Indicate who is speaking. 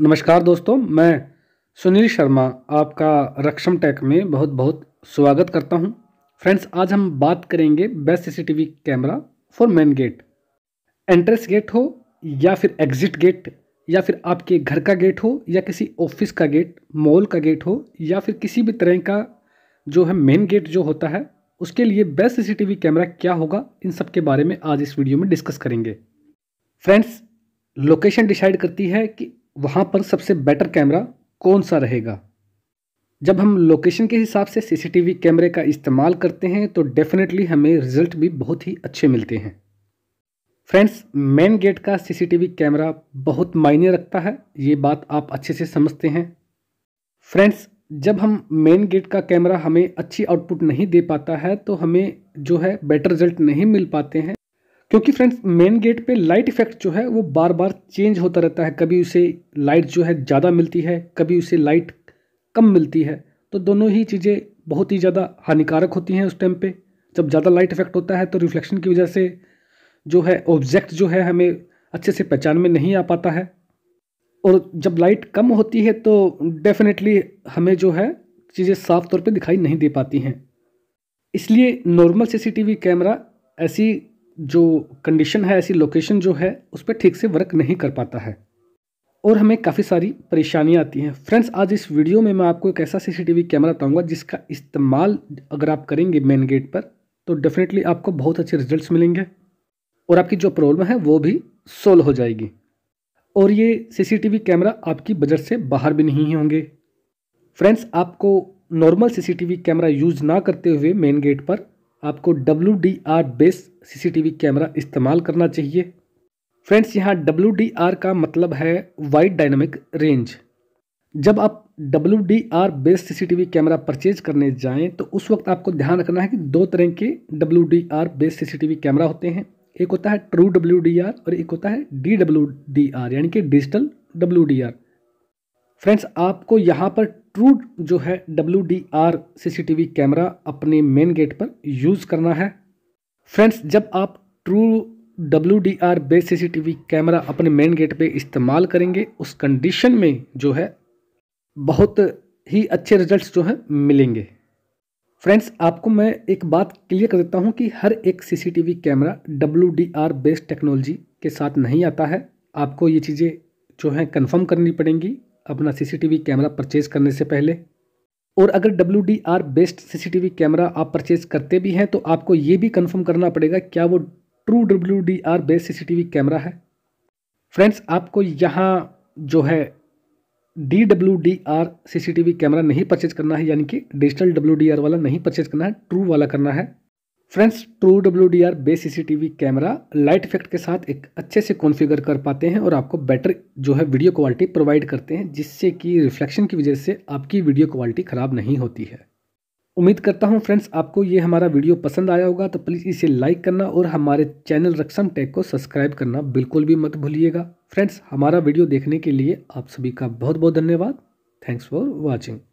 Speaker 1: नमस्कार दोस्तों मैं सुनील शर्मा आपका रक्षम टेक में बहुत बहुत स्वागत करता हूं फ्रेंड्स आज हम बात करेंगे best CCTV camera for main gate entrance gate हो या फिर एग्जिट गेट या फिर आपके घर का गेट हो या किसी ऑफिस का गेट मॉल का गेट हो या फिर किसी भी तरह का जो है मेन गेट जो होता है उसके लिए बेस्ट सीसीटीवी कैमरा क्या होगा इन सब के बारे में आज इस वीडियो में डिस्कस करेंगे फ्रेंड्स लोकेशन डिसाइड करती है कि वहाँ पर सबसे बेटर कैमरा कौन सा रहेगा जब हम लोकेशन के हिसाब से सीसीटीवी कैमरे का इस्तेमाल करते हैं तो डेफिनेटली हमें रिजल्ट भी बहुत ही अच्छे मिलते हैं फ्रेंड्स मेन गेट का सीसीटीवी कैमरा बहुत मायने रखता है ये बात आप अच्छे से समझते हैं फ्रेंड्स जब हम मेन गेट का कैमरा हमें अच्छी आउटपुट नहीं दे पाता है तो हमें जो है बेटर रिजल्ट नहीं मिल पाते हैं क्योंकि फ्रेंड्स मेन गेट पे लाइट इफेक्ट जो है वो बार बार चेंज होता रहता है कभी उसे लाइट जो है ज़्यादा मिलती है कभी उसे लाइट कम मिलती है तो दोनों ही चीज़ें बहुत ही ज़्यादा हानिकारक होती हैं उस टाइम पे जब ज़्यादा लाइट इफेक्ट होता है तो रिफ्लेक्शन की वजह से जो है ऑब्जेक्ट जो है हमें अच्छे से पहचान में नहीं आ पाता है और जब लाइट कम होती है तो डेफिनेटली हमें जो है चीज़ें साफ तौर पर दिखाई नहीं दे पाती हैं इसलिए नॉर्मल सीसीटीवी कैमरा ऐसी जो कंडीशन है ऐसी लोकेशन जो है उस पर ठीक से वर्क नहीं कर पाता है और हमें काफ़ी सारी परेशानियाँ आती हैं फ्रेंड्स आज इस वीडियो में मैं आपको एक ऐसा सीसीटीवी कैमरा बताऊंगा जिसका इस्तेमाल अगर आप करेंगे मेन गेट पर तो डेफिनेटली आपको बहुत अच्छे रिजल्ट्स मिलेंगे और आपकी जो प्रॉब्लम है वो भी सोल्व हो जाएगी और ये सीसीटीवी कैमरा आपकी बजट से बाहर भी नहीं होंगे फ्रेंड्स आपको नॉर्मल सीसीटीवी कैमरा यूज़ ना करते हुए मेन गेट पर आपको W D R base CCTV camera इस्तेमाल करना चाहिए फ्रेंड्स यहाँ डब्ल्यू डी आर का मतलब है वाइड डायनामिक रेंज जब आप W D R base CCTV camera purchase करने जाएं तो उस वक्त आपको ध्यान रखना है कि दो तरह के W D R base CCTV camera होते हैं एक होता है ट्रू डब्ल्यू डी आर और एक होता है डी डब्ल्यू डी आर यानी कि digital W D R friends आपको यहाँ पर ट्रू जो है W D R C C T V camera अपने मेन गेट पर यूज़ करना है फ्रेंड्स जब आप true W D R base C C T V camera अपने मेन गेट पे इस्तेमाल करेंगे उस कंडीशन में जो है बहुत ही अच्छे रिजल्ट्स जो हैं मिलेंगे फ्रेंड्स आपको मैं एक बात क्लियर कर देता हूँ कि हर एक C C T V camera W D R based technology के साथ नहीं आता है आपको ये चीज़ें जो हैं कंफर्म करनी पड़ेंगी अपना सीसीटीवी कैमरा परचेज करने से पहले और अगर W D R based CCTV camera आप परचेज करते भी हैं तो आपको ये भी कंफर्म करना पड़ेगा क्या वो true W D R based CCTV camera है फ्रेंड्स आपको यहाँ जो है D W D R C camera नहीं परचेज करना है यानी कि डिजिटल डब्ल्यू डी आर वाला नहीं परचेज करना है ट्रू वाला करना है friends true W D R base C camera light effect के साथ एक अच्छे से कॉन्फ़िगर कर पाते हैं और आपको बेटर जो है वीडियो क्वालिटी प्रोवाइड करते हैं जिससे कि रिफ्लेक्शन की वजह से आपकी वीडियो क्वालिटी ख़राब नहीं होती है उम्मीद करता हूं फ्रेंड्स आपको ये हमारा वीडियो पसंद आया होगा तो प्लीज़ इसे लाइक करना और हमारे चैनल रक्षम टैग को सब्सक्राइब करना बिल्कुल भी मत भूलिएगा फ्रेंड्स हमारा वीडियो देखने के लिए आप सभी का बहुत बहुत धन्यवाद थैंक्स फॉर वॉचिंग